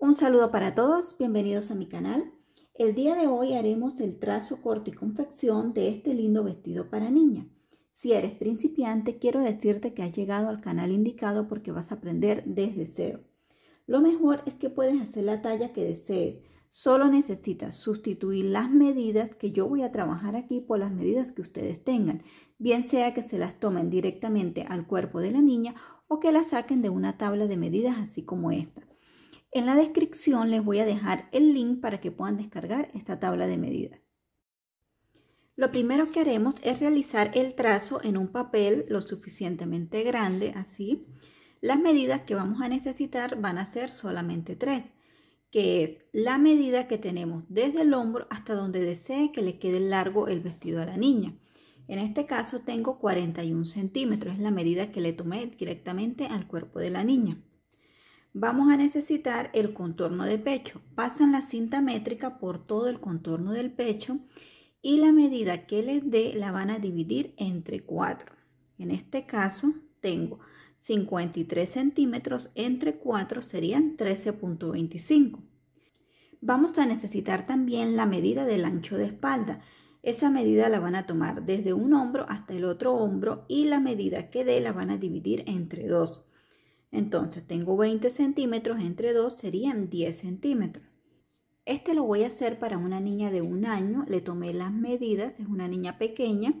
Un saludo para todos, bienvenidos a mi canal. El día de hoy haremos el trazo, corto y confección de este lindo vestido para niña. Si eres principiante, quiero decirte que has llegado al canal indicado porque vas a aprender desde cero. Lo mejor es que puedes hacer la talla que desees. Solo necesitas sustituir las medidas que yo voy a trabajar aquí por las medidas que ustedes tengan, bien sea que se las tomen directamente al cuerpo de la niña o que las saquen de una tabla de medidas así como esta. En la descripción les voy a dejar el link para que puedan descargar esta tabla de medida. Lo primero que haremos es realizar el trazo en un papel lo suficientemente grande, así. Las medidas que vamos a necesitar van a ser solamente tres, que es la medida que tenemos desde el hombro hasta donde desee que le quede largo el vestido a la niña. En este caso tengo 41 centímetros, es la medida que le tomé directamente al cuerpo de la niña. Vamos a necesitar el contorno de pecho. Pasan la cinta métrica por todo el contorno del pecho y la medida que les dé la van a dividir entre 4. En este caso tengo 53 centímetros entre 4 serían 13.25. Vamos a necesitar también la medida del ancho de espalda. Esa medida la van a tomar desde un hombro hasta el otro hombro y la medida que dé la van a dividir entre 2. Entonces tengo 20 centímetros entre dos serían 10 centímetros. Este lo voy a hacer para una niña de un año. Le tomé las medidas, es una niña pequeña.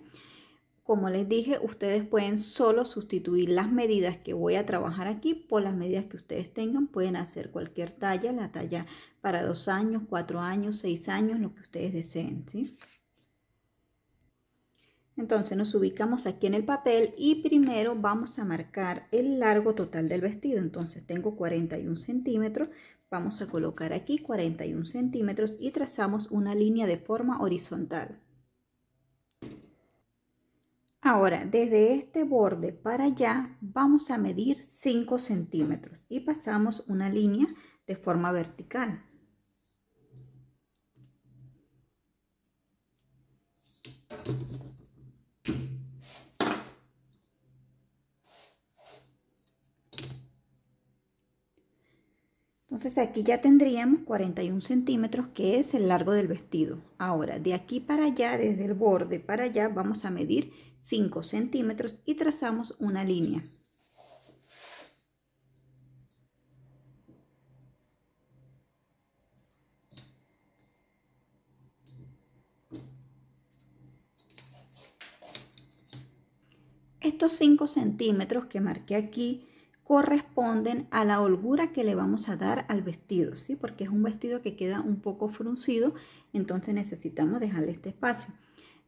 Como les dije, ustedes pueden solo sustituir las medidas que voy a trabajar aquí por las medidas que ustedes tengan. Pueden hacer cualquier talla, la talla para dos años, cuatro años, seis años, lo que ustedes deseen. ¿sí? Entonces nos ubicamos aquí en el papel y primero vamos a marcar el largo total del vestido. Entonces tengo 41 centímetros, vamos a colocar aquí 41 centímetros y trazamos una línea de forma horizontal. Ahora, desde este borde para allá vamos a medir 5 centímetros y pasamos una línea de forma vertical. Entonces aquí ya tendríamos 41 centímetros, que es el largo del vestido. Ahora, de aquí para allá, desde el borde para allá, vamos a medir 5 centímetros y trazamos una línea. Estos 5 centímetros que marqué aquí corresponden a la holgura que le vamos a dar al vestido, ¿sí? Porque es un vestido que queda un poco fruncido, entonces necesitamos dejarle este espacio.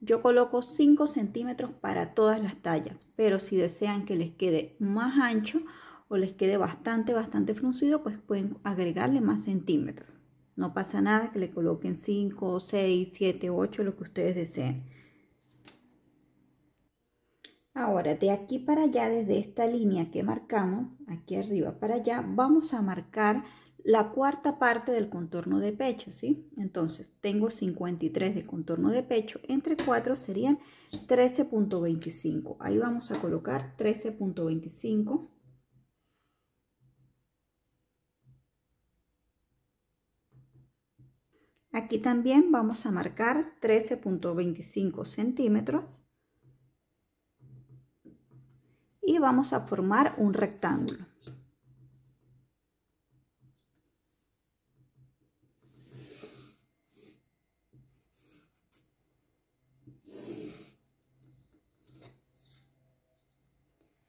Yo coloco 5 centímetros para todas las tallas, pero si desean que les quede más ancho o les quede bastante, bastante fruncido, pues pueden agregarle más centímetros. No pasa nada que le coloquen 5, 6, 7, 8, lo que ustedes deseen. Ahora, de aquí para allá, desde esta línea que marcamos, aquí arriba para allá, vamos a marcar la cuarta parte del contorno de pecho, ¿sí? Entonces, tengo 53 de contorno de pecho, entre 4 serían 13.25. Ahí vamos a colocar 13.25. Aquí también vamos a marcar 13.25 centímetros. y vamos a formar un rectángulo.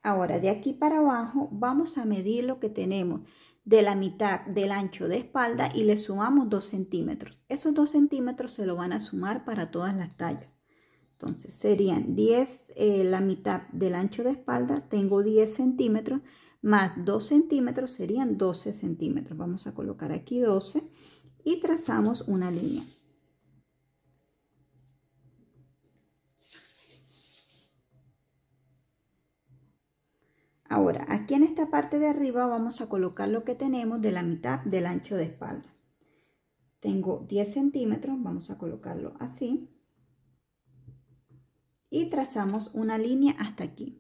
Ahora, de aquí para abajo vamos a medir lo que tenemos de la mitad del ancho de espalda y le sumamos 2 centímetros. Esos 2 centímetros se lo van a sumar para todas las tallas. Entonces serían 10, eh, la mitad del ancho de espalda, tengo 10 centímetros, más 2 centímetros serían 12 centímetros. Vamos a colocar aquí 12 y trazamos una línea. Ahora, aquí en esta parte de arriba vamos a colocar lo que tenemos de la mitad del ancho de espalda. Tengo 10 centímetros, vamos a colocarlo así y trazamos una línea hasta aquí.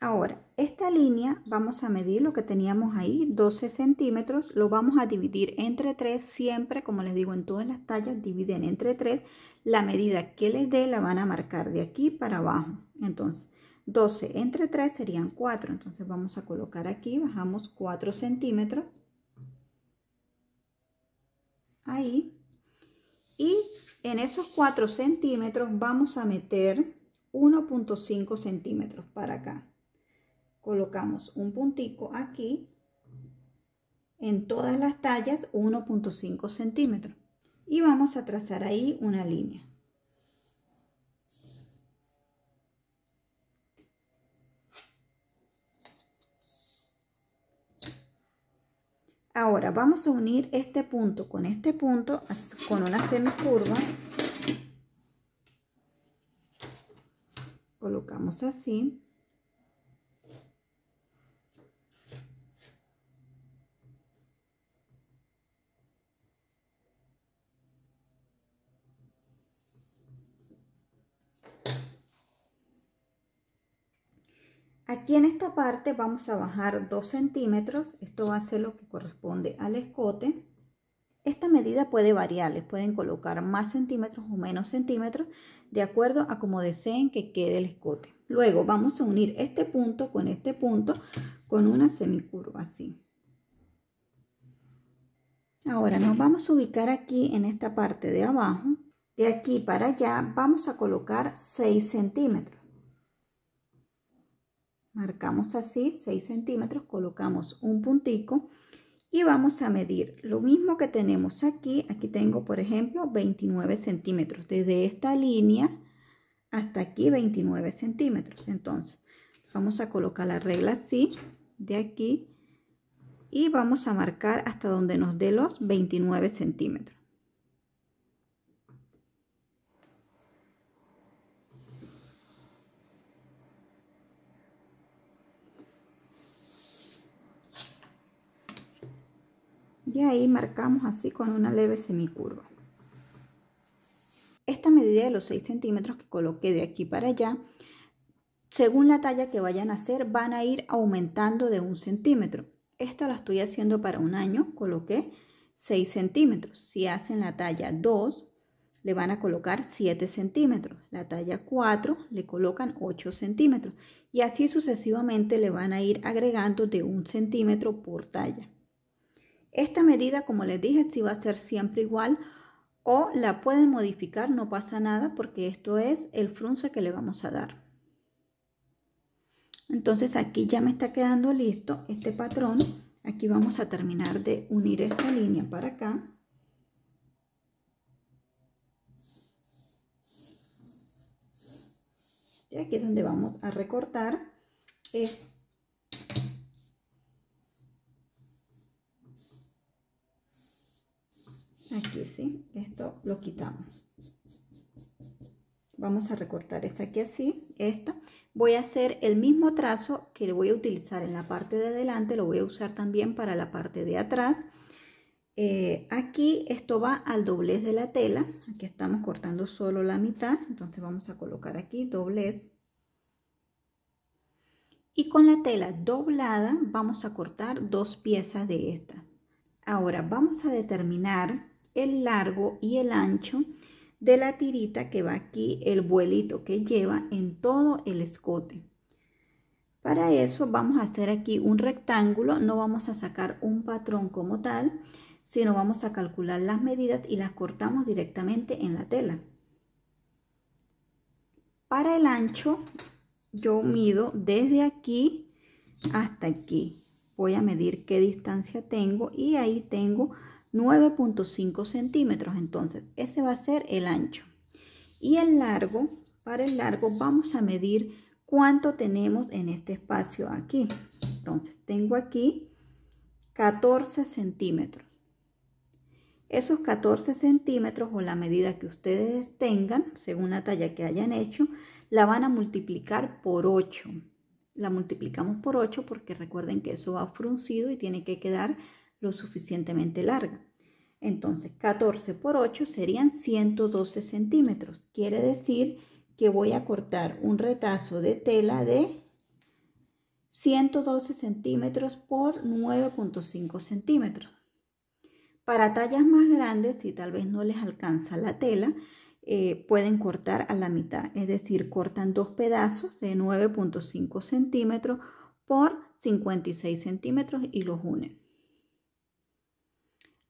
Ahora, línea vamos a medir lo que teníamos ahí, 12 centímetros, lo vamos a dividir entre 3, siempre, como les digo, en todas las tallas dividen entre 3, la medida que les dé la van a marcar de aquí para abajo, entonces 12 entre 3 serían 4, entonces vamos a colocar aquí, bajamos 4 centímetros, ahí, y en esos 4 centímetros vamos a meter 1.5 centímetros para acá colocamos un puntico aquí en todas las tallas 1.5 centímetros y vamos a trazar ahí una línea ahora vamos a unir este punto con este punto con una semicurva colocamos así Aquí en esta parte vamos a bajar 2 centímetros. Esto va a ser lo que corresponde al escote. Esta medida puede variar, les pueden colocar más centímetros o menos centímetros de acuerdo a como deseen que quede el escote. Luego vamos a unir este punto con este punto con una semicurva así. Ahora nos vamos a ubicar aquí en esta parte de abajo. De aquí para allá vamos a colocar 6 centímetros marcamos así 6 centímetros, colocamos un puntico y vamos a medir lo mismo que tenemos aquí. Aquí tengo, por ejemplo, 29 centímetros. Desde esta línea hasta aquí 29 centímetros. Entonces, vamos a colocar la regla así, de aquí, y vamos a marcar hasta donde nos dé los 29 centímetros. y ahí marcamos así con una leve semicurva. Esta medida de los 6 centímetros que coloqué de aquí para allá, según la talla que vayan a hacer, van a ir aumentando de un centímetro. Esta la estoy haciendo para un año, coloqué 6 centímetros. Si hacen la talla 2, le van a colocar 7 centímetros. La talla 4 le colocan 8 centímetros. Y así sucesivamente le van a ir agregando de un centímetro por talla. Esta medida, como les dije, si va a ser siempre igual o la pueden modificar, no pasa nada porque esto es el frunce que le vamos a dar. Entonces aquí ya me está quedando listo este patrón. Aquí vamos a terminar de unir esta línea para acá. Y aquí es donde vamos a recortar. Este aquí sí esto lo quitamos vamos a recortar esta aquí así esta voy a hacer el mismo trazo que le voy a utilizar en la parte de adelante lo voy a usar también para la parte de atrás eh, aquí esto va al doblez de la tela aquí estamos cortando solo la mitad entonces vamos a colocar aquí doblez y con la tela doblada vamos a cortar dos piezas de esta ahora vamos a determinar el largo y el ancho de la tirita que va aquí, el vuelito que lleva en todo el escote. Para eso vamos a hacer aquí un rectángulo, no vamos a sacar un patrón como tal, sino vamos a calcular las medidas y las cortamos directamente en la tela. Para el ancho yo mido desde aquí hasta aquí. Voy a medir qué distancia tengo y ahí tengo 9.5 centímetros. Entonces, ese va a ser el ancho. Y el largo, para el largo vamos a medir cuánto tenemos en este espacio aquí. Entonces, tengo aquí 14 centímetros. Esos 14 centímetros o la medida que ustedes tengan, según la talla que hayan hecho, la van a multiplicar por 8. La multiplicamos por 8 porque recuerden que eso va fruncido y tiene que quedar lo suficientemente larga. Entonces 14 por 8 serían 112 centímetros. Quiere decir que voy a cortar un retazo de tela de 112 centímetros por 9.5 centímetros. Para tallas más grandes, si tal vez no les alcanza la tela, eh, pueden cortar a la mitad, es decir, cortan dos pedazos de 9.5 centímetros por 56 centímetros y los unen.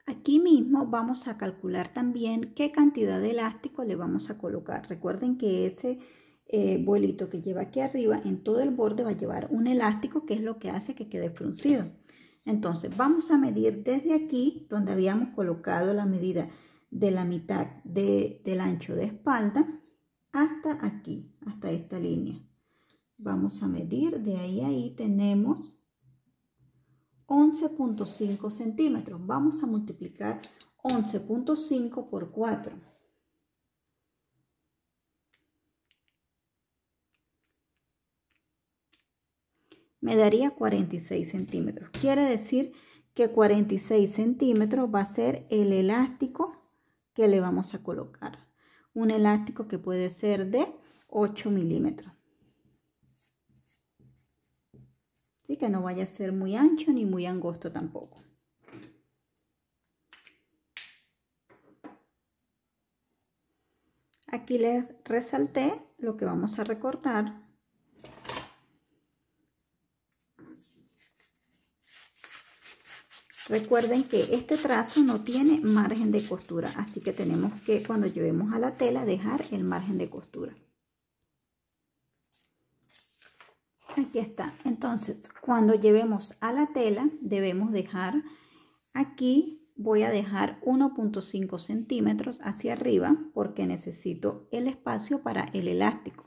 Aquí mismo vamos a calcular también qué cantidad de elástico le vamos a colocar. Recuerden que ese eh, vuelito que lleva aquí arriba, en todo el borde va a llevar un elástico que es lo que hace que quede fruncido. Entonces vamos a medir desde aquí, donde habíamos colocado la medida de la mitad del ancho de espalda, hasta aquí, hasta esta línea. Vamos a medir, de ahí ahí tenemos 11.5 centímetros. Vamos a multiplicar 11.5 por 4. Me daría 46 centímetros. Quiere decir que 46 centímetros va a ser el elástico que le vamos a colocar. Un elástico que puede ser de 8 milímetros. Así que no vaya a ser muy ancho ni muy angosto tampoco. Aquí les resalté lo que vamos a recortar. Recuerden que este trazo no tiene margen de costura, así que tenemos que cuando llevemos a la tela dejar el margen de costura. Aquí está. Entonces, cuando llevemos a la tela, debemos dejar aquí, voy a dejar 1.5 centímetros hacia arriba porque necesito el espacio para el elástico.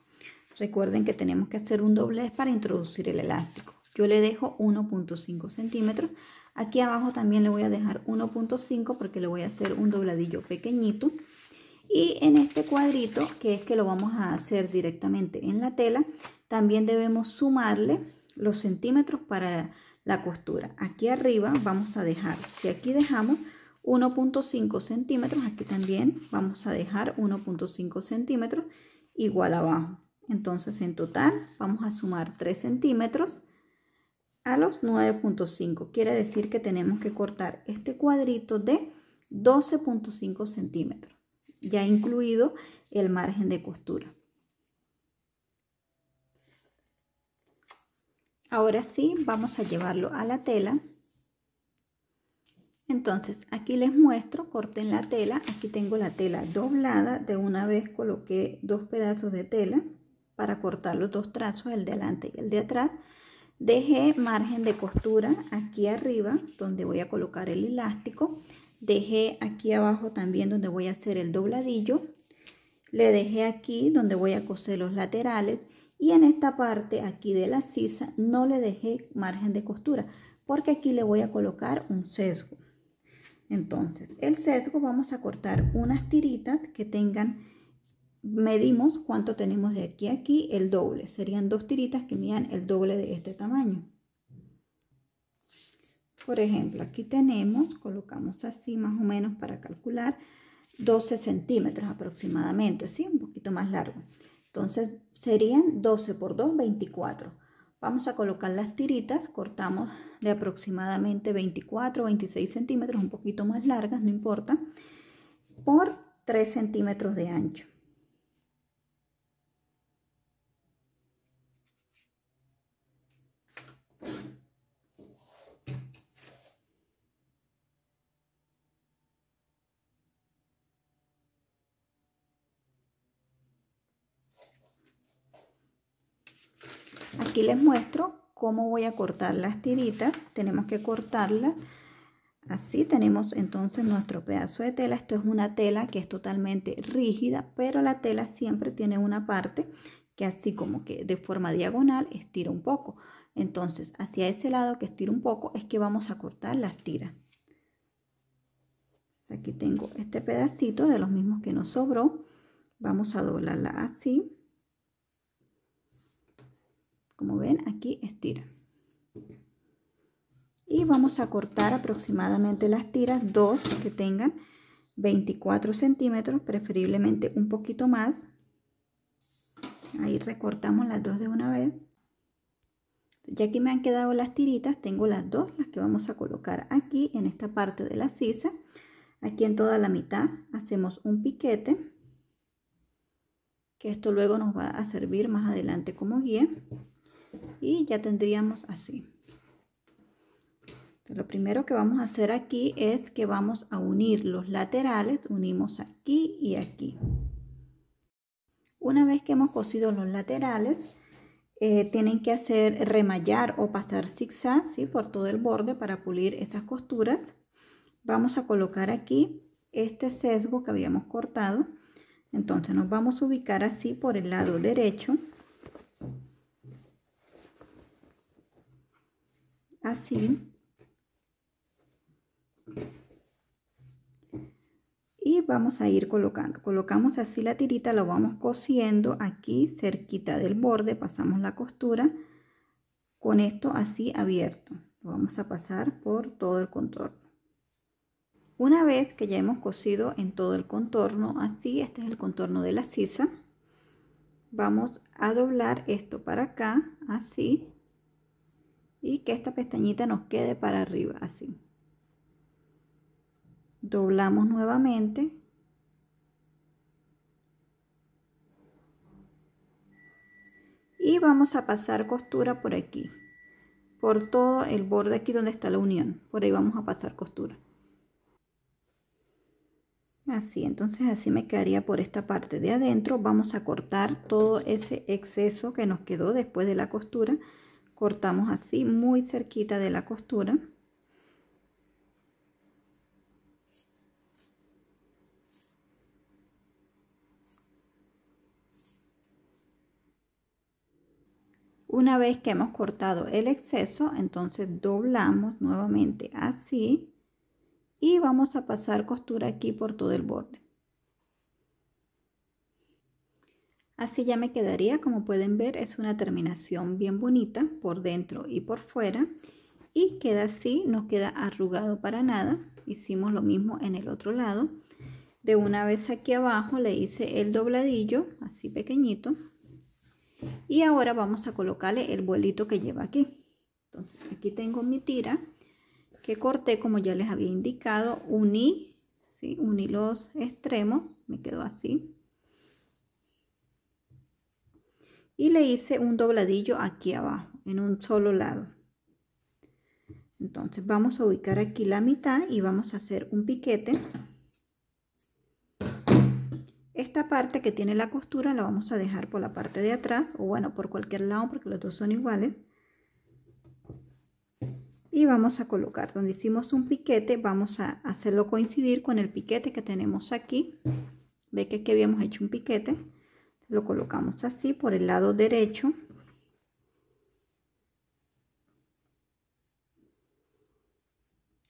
Recuerden que tenemos que hacer un doblez para introducir el elástico. Yo le dejo 1.5 centímetros. Aquí abajo también le voy a dejar 1.5 porque le voy a hacer un dobladillo pequeñito. Y en este cuadrito, que es que lo vamos a hacer directamente en la tela, también debemos sumarle los centímetros para la costura. Aquí arriba vamos a dejar, si aquí dejamos 1.5 centímetros, aquí también vamos a dejar 1.5 centímetros igual abajo. Entonces en total vamos a sumar 3 centímetros a los 9.5. Quiere decir que tenemos que cortar este cuadrito de 12.5 centímetros, ya incluido el margen de costura. Ahora sí, vamos a llevarlo a la tela. Entonces, aquí les muestro, corten la tela. Aquí tengo la tela doblada. De una vez coloqué dos pedazos de tela para cortar los dos trazos, el delante y el de atrás. Dejé margen de costura aquí arriba, donde voy a colocar el elástico. Dejé aquí abajo también donde voy a hacer el dobladillo. Le dejé aquí donde voy a coser los laterales y en esta parte aquí de la sisa no le dejé margen de costura porque aquí le voy a colocar un sesgo. Entonces, el sesgo vamos a cortar unas tiritas que tengan, medimos cuánto tenemos de aquí a aquí, el doble. Serían dos tiritas que midan el doble de este tamaño. Por ejemplo, aquí tenemos, colocamos así más o menos para calcular, 12 centímetros aproximadamente, ¿sí? Un poquito más largo. Entonces serían 12 por 2, 24. Vamos a colocar las tiritas, cortamos de aproximadamente 24, 26 centímetros, un poquito más largas, no importa, por 3 centímetros de ancho. les muestro cómo voy a cortar las tiritas. Tenemos que cortarlas. Así tenemos entonces nuestro pedazo de tela. Esto es una tela que es totalmente rígida, pero la tela siempre tiene una parte que así como que de forma diagonal estira un poco. Entonces, hacia ese lado que estira un poco es que vamos a cortar las tiras. Aquí tengo este pedacito de los mismos que nos sobró. Vamos a doblarla así. Como ven, aquí estira. Y vamos a cortar aproximadamente las tiras, dos que tengan 24 centímetros, preferiblemente un poquito más. Ahí recortamos las dos de una vez. Ya que me han quedado las tiritas, tengo las dos, las que vamos a colocar aquí en esta parte de la sisa. Aquí en toda la mitad hacemos un piquete, que esto luego nos va a servir más adelante como guía y ya tendríamos así. lo primero que vamos a hacer aquí es que vamos a unir los laterales, unimos aquí y aquí. Una vez que hemos cosido los laterales, eh, tienen que hacer remallar o pasar zigzag ¿sí? por todo el borde para pulir estas costuras. Vamos a colocar aquí este sesgo que habíamos cortado. Entonces nos vamos a ubicar así por el lado derecho así. Y vamos a ir colocando. Colocamos así la tirita, lo vamos cosiendo aquí cerquita del borde, pasamos la costura con esto así abierto. vamos a pasar por todo el contorno. Una vez que ya hemos cosido en todo el contorno, así, este es el contorno de la sisa, vamos a doblar esto para acá, así, y que esta pestañita nos quede para arriba así doblamos nuevamente y vamos a pasar costura por aquí por todo el borde aquí donde está la unión por ahí vamos a pasar costura así entonces así me quedaría por esta parte de adentro vamos a cortar todo ese exceso que nos quedó después de la costura cortamos así muy cerquita de la costura una vez que hemos cortado el exceso entonces doblamos nuevamente así y vamos a pasar costura aquí por todo el borde Así ya me quedaría, como pueden ver, es una terminación bien bonita por dentro y por fuera. Y queda así, no queda arrugado para nada. Hicimos lo mismo en el otro lado. De una vez aquí abajo le hice el dobladillo, así pequeñito. Y ahora vamos a colocarle el vuelito que lleva aquí. Entonces aquí tengo mi tira que corté como ya les había indicado. Uní, ¿sí? uní los extremos, me quedó así y le hice un dobladillo aquí abajo en un solo lado entonces vamos a ubicar aquí la mitad y vamos a hacer un piquete esta parte que tiene la costura la vamos a dejar por la parte de atrás o bueno por cualquier lado porque los dos son iguales y vamos a colocar donde hicimos un piquete vamos a hacerlo coincidir con el piquete que tenemos aquí ve que aquí habíamos hecho un piquete lo colocamos así por el lado derecho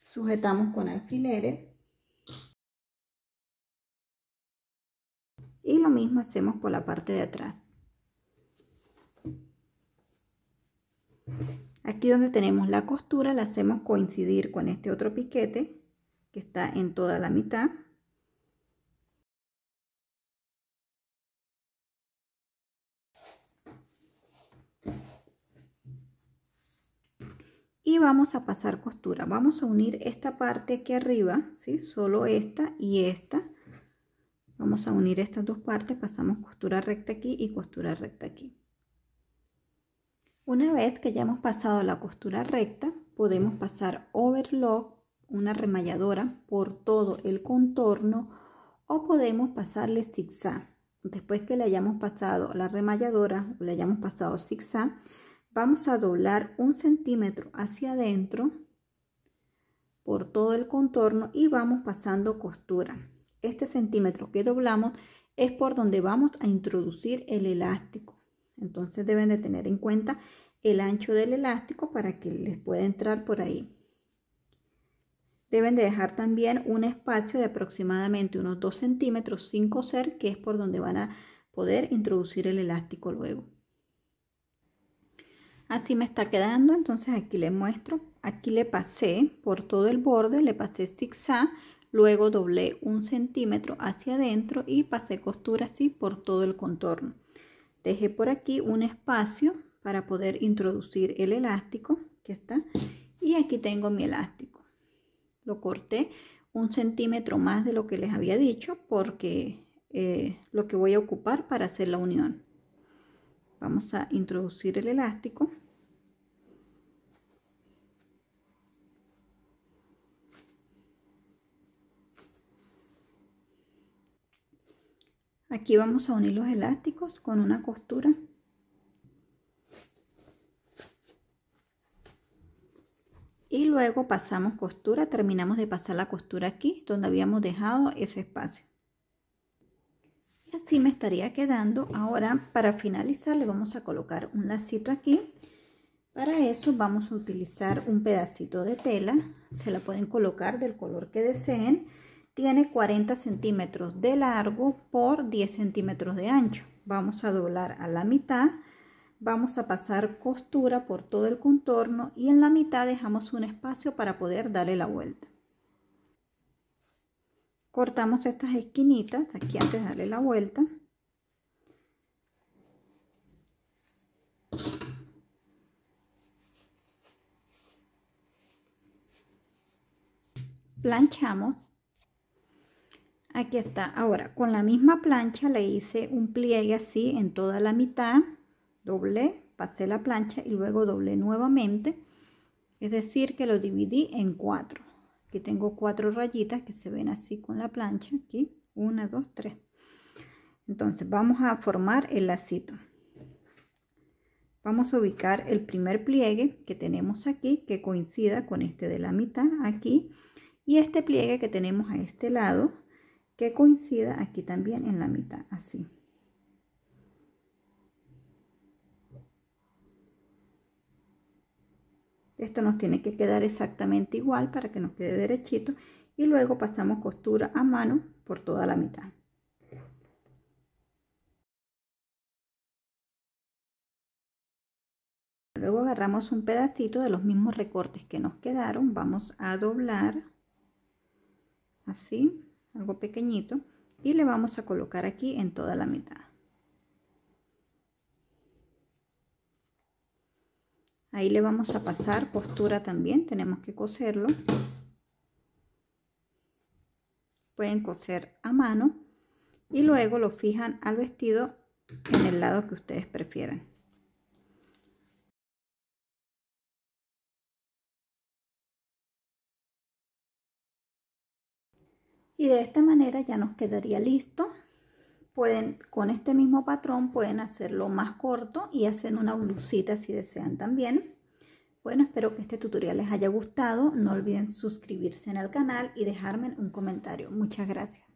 sujetamos con alfileres y lo mismo hacemos por la parte de atrás aquí donde tenemos la costura la hacemos coincidir con este otro piquete que está en toda la mitad y vamos a pasar costura vamos a unir esta parte aquí arriba ¿sí? solo esta y esta vamos a unir estas dos partes pasamos costura recta aquí y costura recta aquí una vez que hayamos pasado la costura recta podemos pasar overlock una remalladora por todo el contorno o podemos pasarle zigzag después que le hayamos pasado la remalladora le hayamos pasado zigzag Vamos a doblar un centímetro hacia adentro por todo el contorno y vamos pasando costura. Este centímetro que doblamos es por donde vamos a introducir el elástico. Entonces deben de tener en cuenta el ancho del elástico para que les pueda entrar por ahí. Deben de dejar también un espacio de aproximadamente unos 2 centímetros sin coser, que es por donde van a poder introducir el elástico luego así me está quedando entonces aquí le muestro aquí le pasé por todo el borde le pasé zigzag luego doblé un centímetro hacia adentro y pasé costura así por todo el contorno dejé por aquí un espacio para poder introducir el elástico que está y aquí tengo mi elástico lo corté un centímetro más de lo que les había dicho porque eh, lo que voy a ocupar para hacer la unión vamos a introducir el elástico Aquí vamos a unir los elásticos con una costura. Y luego pasamos costura, terminamos de pasar la costura aquí donde habíamos dejado ese espacio. Y así me estaría quedando. Ahora para finalizar le vamos a colocar un lacito aquí. Para eso vamos a utilizar un pedacito de tela, se la pueden colocar del color que deseen tiene 40 centímetros de largo por 10 centímetros de ancho. Vamos a doblar a la mitad, vamos a pasar costura por todo el contorno y en la mitad dejamos un espacio para poder darle la vuelta. Cortamos estas esquinitas aquí antes de darle la vuelta. Planchamos Aquí está. Ahora, con la misma plancha le hice un pliegue así en toda la mitad, doble pasé la plancha y luego doble nuevamente. Es decir, que lo dividí en cuatro. Aquí tengo cuatro rayitas que se ven así con la plancha. Aquí, una, dos, tres. Entonces, vamos a formar el lacito. Vamos a ubicar el primer pliegue que tenemos aquí, que coincida con este de la mitad aquí. Y este pliegue que tenemos a este lado, que coincida aquí también en la mitad, así. Esto nos tiene que quedar exactamente igual para que nos quede derechito y luego pasamos costura a mano por toda la mitad. Luego agarramos un pedacito de los mismos recortes que nos quedaron, vamos a doblar así algo pequeñito, y le vamos a colocar aquí en toda la mitad. Ahí le vamos a pasar costura también, tenemos que coserlo. Pueden coser a mano y luego lo fijan al vestido en el lado que ustedes prefieran. y de esta manera ya nos quedaría listo pueden con este mismo patrón pueden hacerlo más corto y hacen una blusita si desean también bueno espero que este tutorial les haya gustado no olviden suscribirse en el canal y dejarme un comentario muchas gracias